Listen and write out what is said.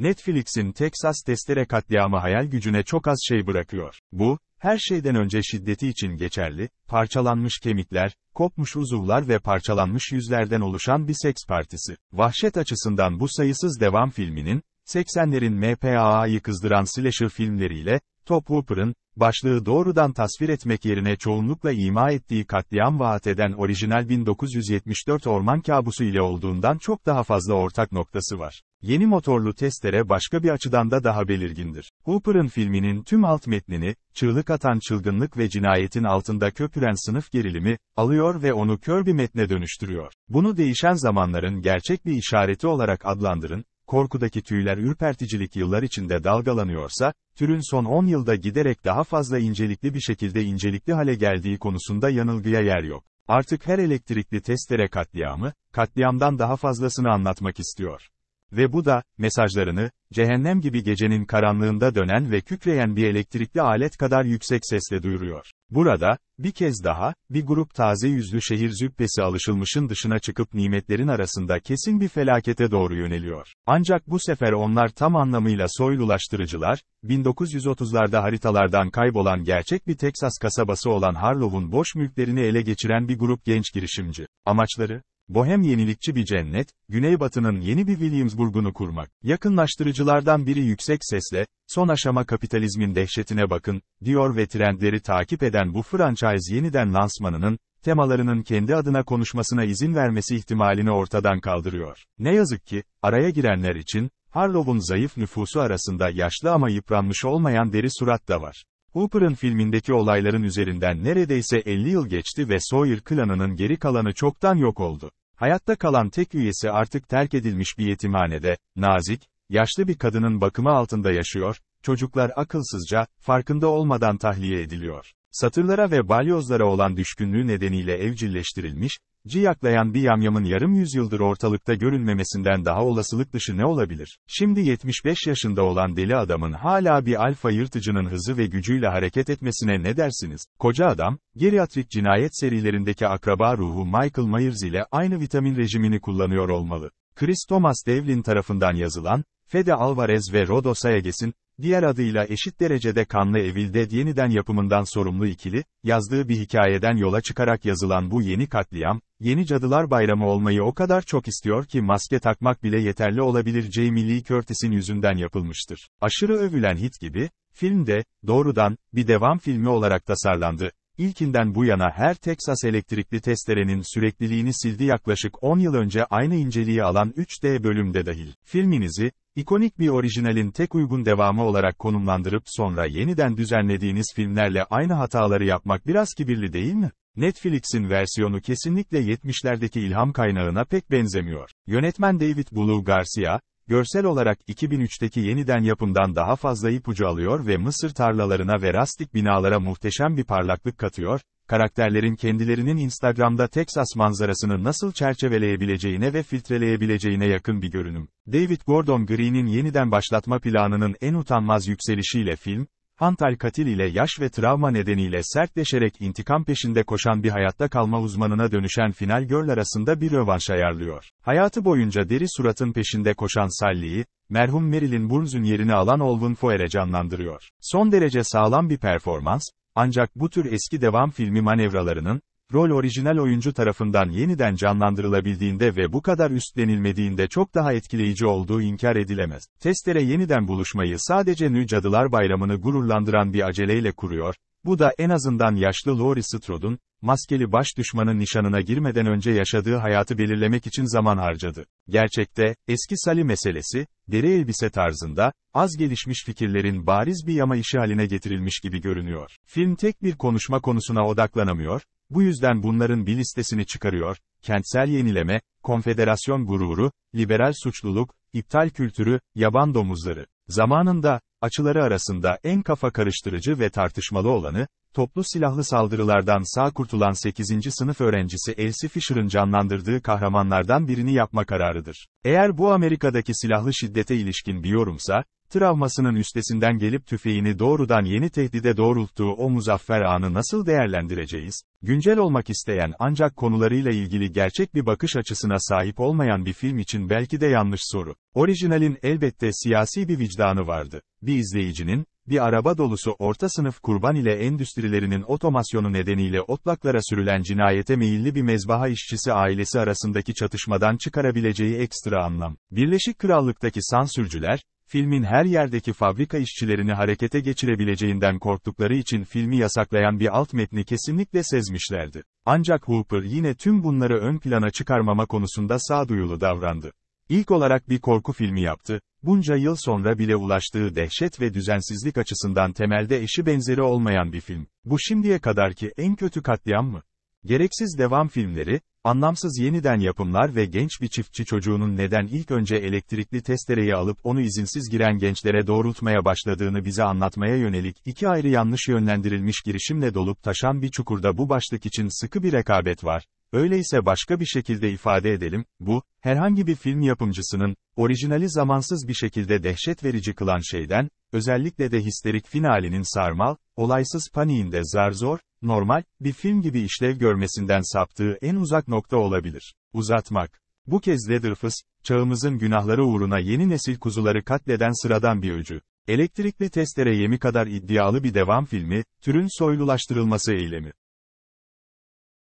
Netflix'in Texas testere katliamı hayal gücüne çok az şey bırakıyor. Bu, her şeyden önce şiddeti için geçerli, parçalanmış kemikler, kopmuş uzuvlar ve parçalanmış yüzlerden oluşan bir seks partisi. Vahşet açısından bu sayısız devam filminin, 80'lerin MPAA'yı kızdıran slasher filmleriyle, Top Hooper'ın, başlığı doğrudan tasvir etmek yerine çoğunlukla ima ettiği katliam vaat eden orijinal 1974 orman kabusu ile olduğundan çok daha fazla ortak noktası var. Yeni motorlu testere başka bir açıdan da daha belirgindir. Hooper'ın filminin tüm alt metnini, çığlık atan çılgınlık ve cinayetin altında köpüren sınıf gerilimi, alıyor ve onu kör bir metne dönüştürüyor. Bunu değişen zamanların gerçek bir işareti olarak adlandırın, korkudaki tüyler ürperticilik yıllar içinde dalgalanıyorsa, türün son 10 yılda giderek daha fazla incelikli bir şekilde incelikli hale geldiği konusunda yanılgıya yer yok. Artık her elektrikli testere katliamı, katliamdan daha fazlasını anlatmak istiyor. Ve bu da, mesajlarını, cehennem gibi gecenin karanlığında dönen ve kükreyen bir elektrikli alet kadar yüksek sesle duyuruyor. Burada, bir kez daha, bir grup taze yüzlü şehir züppesi alışılmışın dışına çıkıp nimetlerin arasında kesin bir felakete doğru yöneliyor. Ancak bu sefer onlar tam anlamıyla soylulaştırıcılar, 1930'larda haritalardan kaybolan gerçek bir Teksas kasabası olan Harlow'un boş mülklerini ele geçiren bir grup genç girişimci. Amaçları, bohem yenilikçi bir cennet, Güneybatı'nın yeni bir Williamsburg'unu kurmak. Yakınlaştırıcılardan biri yüksek sesle, son aşama kapitalizmin dehşetine bakın, diyor ve trendleri takip eden bu franchise yeniden lansmanının, temalarının kendi adına konuşmasına izin vermesi ihtimalini ortadan kaldırıyor. Ne yazık ki, araya girenler için, Harlow'un zayıf nüfusu arasında yaşlı ama yıpranmış olmayan deri surat da var. Hooper'ın filmindeki olayların üzerinden neredeyse 50 yıl geçti ve Sawyer klanının geri kalanı çoktan yok oldu. Hayatta kalan tek üyesi artık terk edilmiş bir yetimhanede, nazik, yaşlı bir kadının bakımı altında yaşıyor, çocuklar akılsızca, farkında olmadan tahliye ediliyor. Satırlara ve balyozlara olan düşkünlüğü nedeniyle evcilleştirilmiş, Ci yaklayan bir yamyamın yarım yüzyıldır ortalıkta görünmemesinden daha olasılık dışı ne olabilir? Şimdi 75 yaşında olan deli adamın hala bir alfa yırtıcının hızı ve gücüyle hareket etmesine ne dersiniz? Koca adam, geriatrik cinayet serilerindeki akraba ruhu Michael Myers ile aynı vitamin rejimini kullanıyor olmalı. Chris Thomas Devlin tarafından yazılan, Fede Alvarez ve Rodo Sayeges'in, diğer adıyla eşit derecede kanlı Evil'de yeniden yapımından sorumlu ikili, yazdığı bir hikayeden yola çıkarak yazılan bu yeni katliam, yeni Cadılar Bayramı olmayı o kadar çok istiyor ki maske takmak bile yeterli olabilir Jamie Lee Curtis'in yüzünden yapılmıştır. Aşırı övülen hit gibi, film de, doğrudan, bir devam filmi olarak tasarlandı. İlkinden bu yana her Texas elektrikli testerenin sürekliliğini sildi yaklaşık 10 yıl önce aynı inceliği alan 3D bölümde dahil. Filminizi, ikonik bir orijinalin tek uygun devamı olarak konumlandırıp sonra yeniden düzenlediğiniz filmlerle aynı hataları yapmak biraz kibirli değil mi? Netflix'in versiyonu kesinlikle 70'lerdeki ilham kaynağına pek benzemiyor. Yönetmen David Blue Garcia, Görsel olarak 2003'teki yeniden yapımdan daha fazla ipucu alıyor ve Mısır tarlalarına ve rastik binalara muhteşem bir parlaklık katıyor, karakterlerin kendilerinin Instagram'da Texas manzarasını nasıl çerçeveleyebileceğine ve filtreleyebileceğine yakın bir görünüm. David Gordon Green'in yeniden başlatma planının en utanmaz yükselişiyle film, Hantal katil ile yaş ve travma nedeniyle sertleşerek intikam peşinde koşan bir hayatta kalma uzmanına dönüşen final girl arasında bir rövanş ayarlıyor. Hayatı boyunca deri suratın peşinde koşan Sally'i, merhum Marilyn Burns'un yerini alan Olwen Foer'e canlandırıyor. Son derece sağlam bir performans, ancak bu tür eski devam filmi manevralarının, rol orijinal oyuncu tarafından yeniden canlandırılabildiğinde ve bu kadar üstlenilmediğinde çok daha etkileyici olduğu inkar edilemez. Testere yeniden buluşmayı sadece Nü Cadılar Bayramı'nı gururlandıran bir aceleyle kuruyor, bu da en azından yaşlı Laurie Strode'un, maskeli baş düşmanın nişanına girmeden önce yaşadığı hayatı belirlemek için zaman harcadı. Gerçekte, eski Sally meselesi, deri elbise tarzında, az gelişmiş fikirlerin bariz bir yama işi haline getirilmiş gibi görünüyor. Film tek bir konuşma konusuna odaklanamıyor, bu yüzden bunların bir listesini çıkarıyor, kentsel yenileme, konfederasyon gururu, liberal suçluluk, iptal kültürü, yaban domuzları. Zamanında, açıları arasında en kafa karıştırıcı ve tartışmalı olanı, toplu silahlı saldırılardan sağ kurtulan 8. sınıf öğrencisi Elsie Fisher'ın canlandırdığı kahramanlardan birini yapma kararıdır. Eğer bu Amerika'daki silahlı şiddete ilişkin bir yorumsa, travmasının üstesinden gelip tüfeğini doğrudan yeni tehdide doğrulttuğu o muzaffer anı nasıl değerlendireceğiz? Güncel olmak isteyen ancak konularıyla ilgili gerçek bir bakış açısına sahip olmayan bir film için belki de yanlış soru. Orijinalin elbette siyasi bir vicdanı vardı. Bir izleyicinin, bir araba dolusu orta sınıf kurban ile endüstrilerinin otomasyonu nedeniyle otlaklara sürülen cinayete meyilli bir mezbaha işçisi ailesi arasındaki çatışmadan çıkarabileceği ekstra anlam. Birleşik Krallık'taki sansürcüler, filmin her yerdeki fabrika işçilerini harekete geçirebileceğinden korktukları için filmi yasaklayan bir alt metni kesinlikle sezmişlerdi. Ancak Hooper yine tüm bunları ön plana çıkarmama konusunda sağduyulu davrandı. İlk olarak bir korku filmi yaptı, bunca yıl sonra bile ulaştığı dehşet ve düzensizlik açısından temelde eşi benzeri olmayan bir film. Bu şimdiye kadarki en kötü katliam mı? Gereksiz devam filmleri, anlamsız yeniden yapımlar ve genç bir çiftçi çocuğunun neden ilk önce elektrikli testereyi alıp onu izinsiz giren gençlere doğrultmaya başladığını bize anlatmaya yönelik iki ayrı yanlış yönlendirilmiş girişimle dolup taşan bir çukurda bu başlık için sıkı bir rekabet var. Öyleyse başka bir şekilde ifade edelim, bu, herhangi bir film yapımcısının, orijinali zamansız bir şekilde dehşet verici kılan şeyden, özellikle de histerik finalinin sarmal, olaysız paniğinde zar zor, normal, bir film gibi işlev görmesinden saptığı en uzak nokta olabilir. Uzatmak. Bu kez Leatherface, çağımızın günahları uğruna yeni nesil kuzuları katleden sıradan bir öcü. Elektrikli testere yemi kadar iddialı bir devam filmi, türün soylulaştırılması eylemi.